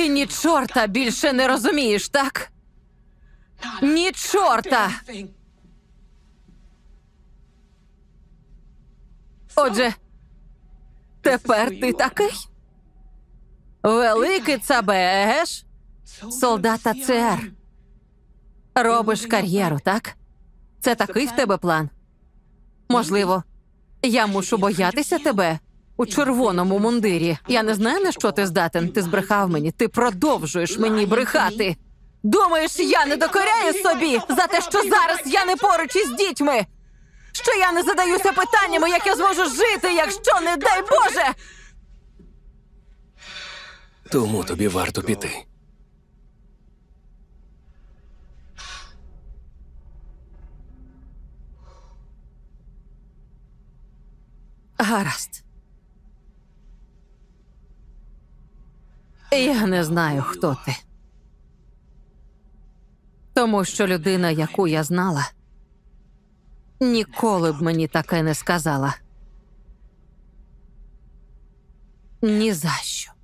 Ти ні чорта більше не розумієш, так? Ні чорта. Отже, тепер ти такий? Великий цабе, солдата ЦР. Робиш кар'єру, так? Це такий в тебе план? Можливо, я мушу боятися тебе у червоному мундирі. Я не знаю, на що ти здатен. Ти збрехав мені. Ти продовжуєш мені брехати. Думаєш, я не докоряю собі за те, що зараз я не поруч із дітьми. Що я не задаюся питаннями, як я зможу жити, якщо не дай Боже. Тому тобі варто піти. Гаразд. Я не знаю, хто ти. Тому що людина, яку я знала, ніколи б мені таке не сказала. Ні за що.